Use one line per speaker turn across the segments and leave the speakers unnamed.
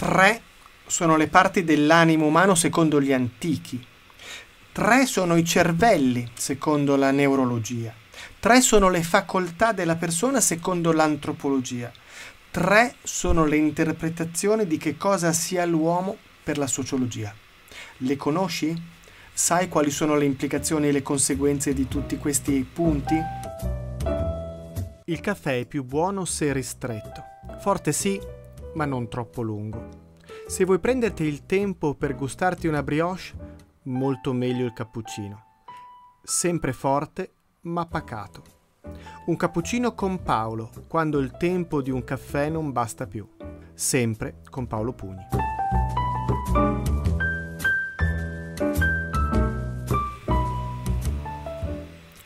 Tre sono le parti dell'animo umano secondo gli antichi. Tre sono i cervelli secondo la neurologia. Tre sono le facoltà della persona secondo l'antropologia. Tre sono le interpretazioni di che cosa sia l'uomo per la sociologia. Le conosci? Sai quali sono le implicazioni e le conseguenze di tutti questi punti? Il caffè è più buono se ristretto. Forte sì, ma non troppo lungo. Se vuoi prenderti il tempo per gustarti una brioche, molto meglio il cappuccino. Sempre forte, ma pacato. Un cappuccino con Paolo, quando il tempo di un caffè non basta più. Sempre con Paolo Pugni.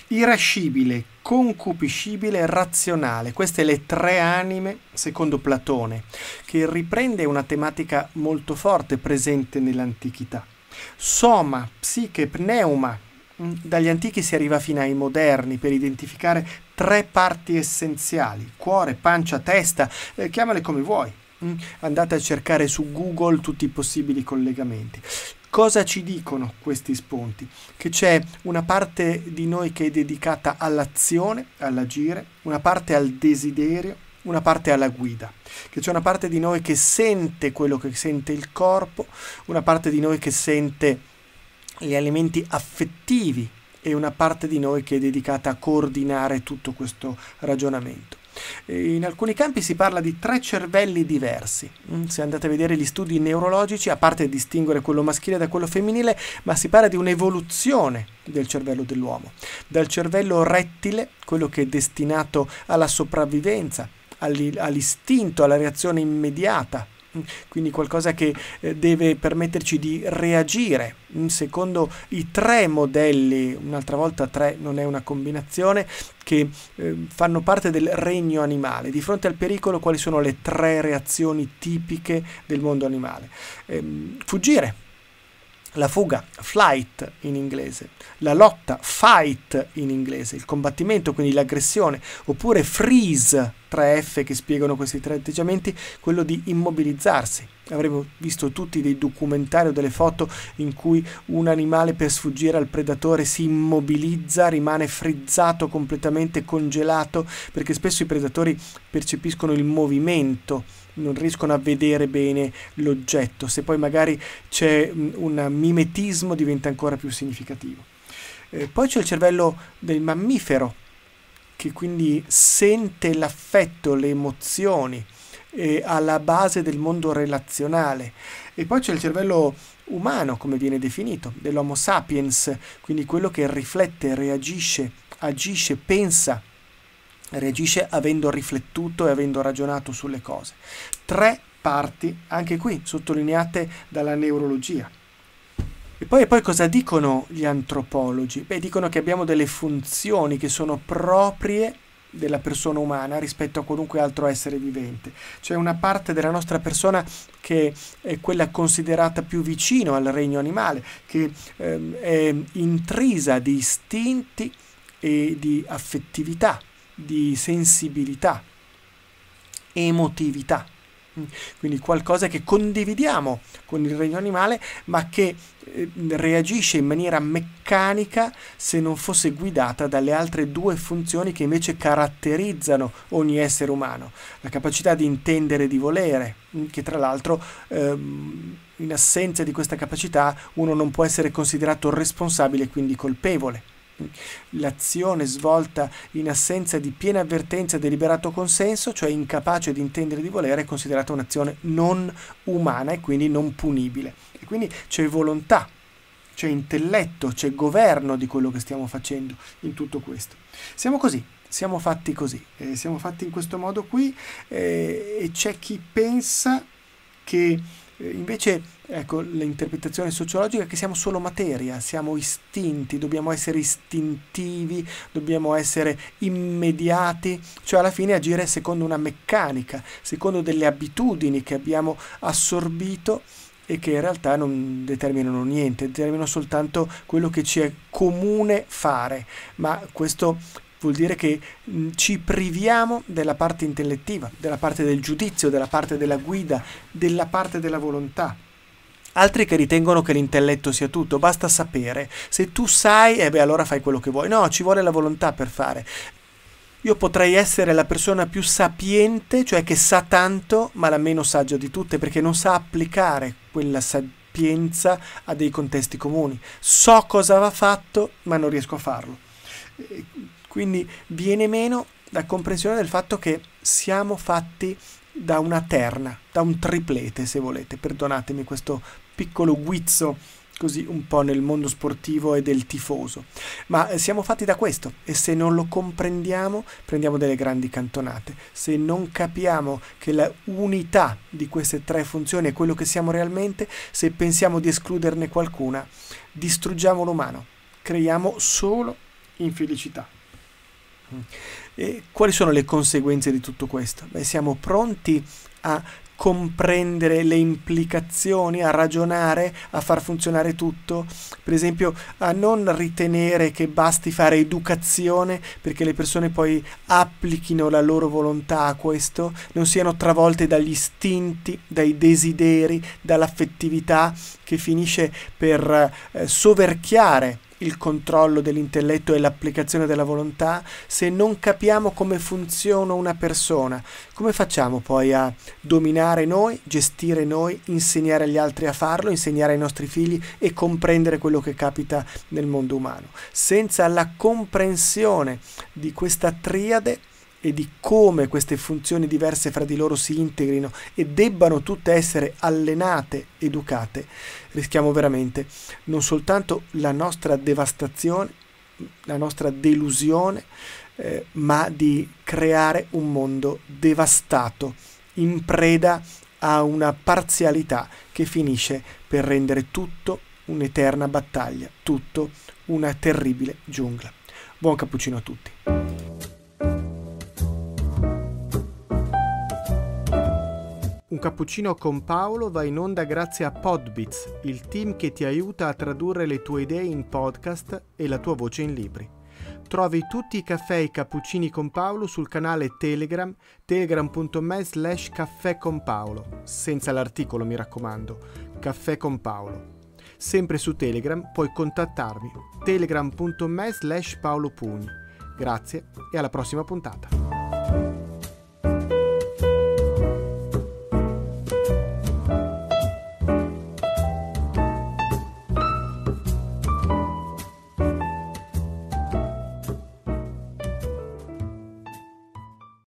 Irascibile, concupiscibile, razionale. Queste le tre anime, secondo Platone, che riprende una tematica molto forte presente nell'antichità. Soma, psiche, pneuma. Mm, dagli antichi si arriva fino ai moderni per identificare tre parti essenziali, cuore, pancia, testa, eh, chiamale come vuoi. Mm, andate a cercare su Google tutti i possibili collegamenti. Cosa ci dicono questi spunti? Che c'è una parte di noi che è dedicata all'azione, all'agire, una parte al desiderio, una parte alla guida, che c'è una parte di noi che sente quello che sente il corpo, una parte di noi che sente gli elementi affettivi e una parte di noi che è dedicata a coordinare tutto questo ragionamento. In alcuni campi si parla di tre cervelli diversi. Mm, se andate a vedere gli studi neurologici, a parte distinguere quello maschile da quello femminile, ma si parla di un'evoluzione del cervello dell'uomo. Dal cervello rettile, quello che è destinato alla sopravvivenza, all'istinto, alla reazione immediata, quindi qualcosa che eh, deve permetterci di reagire mm, secondo i tre modelli, un'altra volta tre non è una combinazione, che eh, fanno parte del regno animale. Di fronte al pericolo quali sono le tre reazioni tipiche del mondo animale? Ehm, fuggire. La fuga, flight in inglese, la lotta, fight in inglese, il combattimento, quindi l'aggressione, oppure freeze 3 F che spiegano questi tre atteggiamenti, quello di immobilizzarsi. Avremo visto tutti dei documentari o delle foto in cui un animale per sfuggire al predatore si immobilizza, rimane frizzato completamente, congelato, perché spesso i predatori percepiscono il movimento non riescono a vedere bene l'oggetto. Se poi magari c'è un mimetismo diventa ancora più significativo. Eh, poi c'è il cervello del mammifero, che quindi sente l'affetto, le emozioni eh, alla base del mondo relazionale. E poi c'è il cervello umano, come viene definito, dell'Homo sapiens, quindi quello che riflette, reagisce, agisce, pensa, reagisce avendo riflettuto e avendo ragionato sulle cose. Tre parti, anche qui, sottolineate dalla neurologia. E poi, e poi, cosa dicono gli antropologi? Beh, dicono che abbiamo delle funzioni che sono proprie della persona umana rispetto a qualunque altro essere vivente. C'è una parte della nostra persona che è quella considerata più vicino al regno animale, che ehm, è intrisa di istinti e di affettività, di sensibilità, emotività quindi qualcosa che condividiamo con il regno animale, ma che eh, reagisce in maniera meccanica se non fosse guidata dalle altre due funzioni che invece caratterizzano ogni essere umano, la capacità di intendere e di volere, mm, che tra l'altro ehm, in assenza di questa capacità uno non può essere considerato responsabile e quindi colpevole l'azione svolta in assenza di piena avvertenza e deliberato consenso, cioè incapace di intendere di volere, è considerata un'azione non umana e quindi non punibile. E quindi c'è volontà, c'è intelletto, c'è governo di quello che stiamo facendo in tutto questo. Siamo così. Siamo fatti così, eh, siamo fatti in questo modo qui eh, e c'è chi pensa che eh, invece, ecco, l'interpretazione sociologica è che siamo solo materia, siamo istinti, dobbiamo essere istintivi, dobbiamo essere immediati, cioè alla fine agire secondo una meccanica, secondo delle abitudini che abbiamo assorbito e che in realtà non determinano niente, determinano soltanto quello che ci è comune fare, ma questo vuol dire che ci priviamo della parte intellettiva, della parte del giudizio, della parte della guida, della parte della volontà. Altri che ritengono che l'intelletto sia tutto, basta sapere. Se tu sai, eh beh, allora fai quello che vuoi. No, ci vuole la volontà per fare. Io potrei essere la persona più sapiente, cioè che sa tanto, ma la meno saggia di tutte, perché non sa applicare quella sapienza a dei contesti comuni. So cosa va fatto, ma non riesco a farlo. Quindi viene meno la comprensione del fatto che siamo fatti da una terna, da un triplete se volete, perdonatemi questo piccolo guizzo così un po' nel mondo sportivo e del tifoso, ma eh, siamo fatti da questo e se non lo comprendiamo prendiamo delle grandi cantonate, se non capiamo che la unità di queste tre funzioni è quello che siamo realmente, se pensiamo di escluderne qualcuna, distruggiamo l'umano, creiamo solo infelicità. E quali sono le conseguenze di tutto questo? Beh, siamo pronti a comprendere le implicazioni, a ragionare, a far funzionare tutto, per esempio a non ritenere che basti fare educazione perché le persone poi applichino la loro volontà a questo, non siano travolte dagli istinti, dai desideri, dall'affettività che finisce per eh, soverchiare il controllo dell'intelletto e l'applicazione della volontà, se non capiamo come funziona una persona, come facciamo poi a dominare noi, gestire noi, insegnare agli altri a farlo, insegnare ai nostri figli e comprendere quello che capita nel mondo umano? Senza la comprensione di questa triade e di come queste funzioni diverse fra di loro si integrino e debbano tutte essere allenate, educate, rischiamo veramente non soltanto la nostra devastazione, la nostra delusione, eh, ma di creare un mondo devastato, in preda a una parzialità che finisce per rendere tutto un'eterna battaglia, tutto una terribile giungla. Buon cappuccino a tutti. Un cappuccino con Paolo va in onda grazie a Podbits, il team che ti aiuta a tradurre le tue idee in podcast e la tua voce in libri. Trovi tutti i caffè e i cappuccini con Paolo sul canale Telegram, telegram.me slash caffè con Paolo, senza l'articolo mi raccomando, caffè con Paolo. Sempre su Telegram puoi contattarmi, telegram.me slash paolopugni. Grazie e alla prossima puntata.